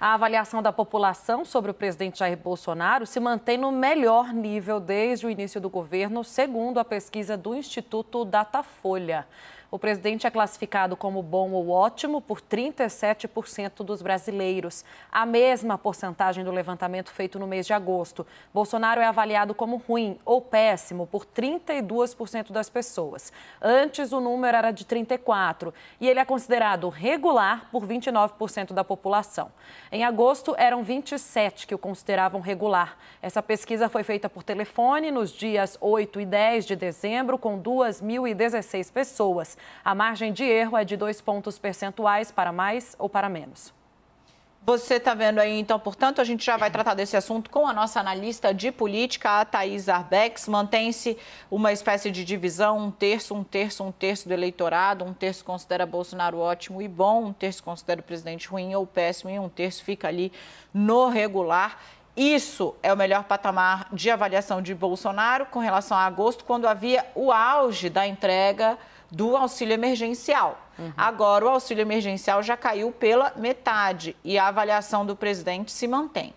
A avaliação da população sobre o presidente Jair Bolsonaro se mantém no melhor nível desde o início do governo, segundo a pesquisa do Instituto Datafolha. O presidente é classificado como bom ou ótimo por 37% dos brasileiros, a mesma porcentagem do levantamento feito no mês de agosto. Bolsonaro é avaliado como ruim ou péssimo por 32% das pessoas. Antes o número era de 34% e ele é considerado regular por 29% da população. Em agosto, eram 27 que o consideravam regular. Essa pesquisa foi feita por telefone nos dias 8 e 10 de dezembro, com 2.016 pessoas. A margem de erro é de dois pontos percentuais para mais ou para menos. Você está vendo aí, então, portanto, a gente já vai tratar desse assunto com a nossa analista de política, a Thaís Arbex. Mantém-se uma espécie de divisão, um terço, um terço, um terço do eleitorado, um terço considera Bolsonaro ótimo e bom, um terço considera o presidente ruim ou péssimo e um terço fica ali no regular. Isso é o melhor patamar de avaliação de Bolsonaro com relação a agosto, quando havia o auge da entrega do auxílio emergencial. Uhum. Agora, o auxílio emergencial já caiu pela metade e a avaliação do presidente se mantém.